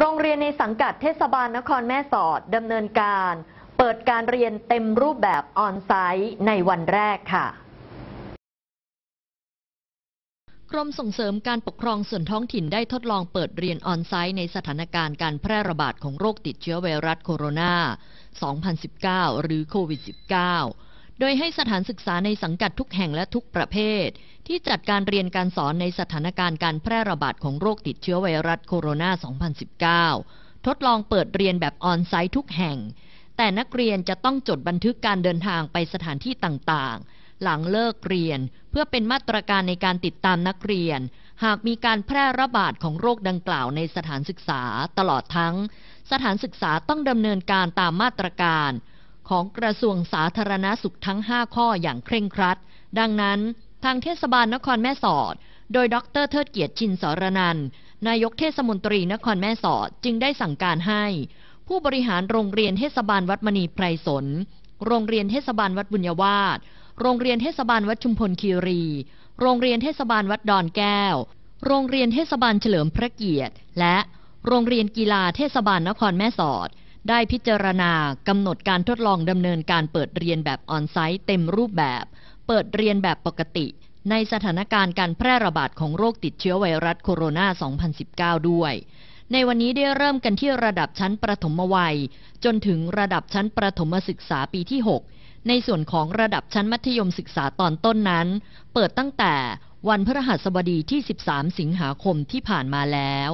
โรงเรียนในสังกัดเทศบาลนครแม่สอดดำเนินการ เปิดการเรียนเต็มรูปแบบออนไซต์ในวันแรกค่ะกรมส่งเสริมการปกครองส่วนท้องถิ่นได้ทดลองเปิดเรียนออนไซต์ในสถานการณ์การแพร่ระบาดของโรคติดเชื้อไวรัสโคโรนา 2019 หรือโควิด -19 โดยให้สถานศึกษาในสังกัดทุกแห่งและทุกประเภท ที่จัดการเรียนการสอนในสถานการณ์การแพร่ระบาดของโรคติดเชื้อไวรัสโคโรนา 2019 ทดลองเปิดเรียนแบบออนไซต์ทุกแห่ง แต่นักเรียนจะต้องจดบันทึกการเดินทางไปสถานที่ต่างๆ หลังเลิกเรียนเพื่อเป็นมาตรการในการติดตามนักเรียน หากมีการแพร่ระบาดของโรคดังกล่าวในสถานศึกษาตลอดทั้ง สถานศึกษาต้องดำเนินการตามมาตรการของกระทรวงสาธารณาสุขทั้ง 5 ข้ออย่างเคร่งครัด ดังนั้นทางเทศบาลนครแม่สอด โดยดรเทิดเกียรติชินสรนันนายกเทศมนตรีนครแม่สอดจึงได้สั่งการให้ ผู้บริหารโรงเรียนเทศบาลวัดมณีไพรสนโรงเรียนเทศบาลวัดบุญวาสโรงเรียนเทศบาลวัดชุมพลคีรี โรงเรียนเทศบาลวัดดอนแก้ว โรงเรียนเทศบาลเฉลิมพระเกียรติ และโรงเรียนกีฬาเทศบาลนครแม่สอดได้พิจารณากำหนดการทดลองดำเนินการเปิดเรียนแบบออนไซต์เต็มรูปแบบ เปิดเรียนแบบปกติ ในสถานการณ์การแพร่ระบาดของโรคติดเชื้อไวรัสโคโรนา 2019 ด้วย ในวันนี้ได้เริ่มกันที่ระดับชั้นประถมวัย จนถึงระดับชั้นประถมศึกษาปีที่ 6 ในส่วนของระดับชั้นมัธยมศึกษาตอนต้นนั้น เปิดตั้งแต่วันพฤหัสบดีที่ 13 สิงหาคมที่ผ่านมาแล้ว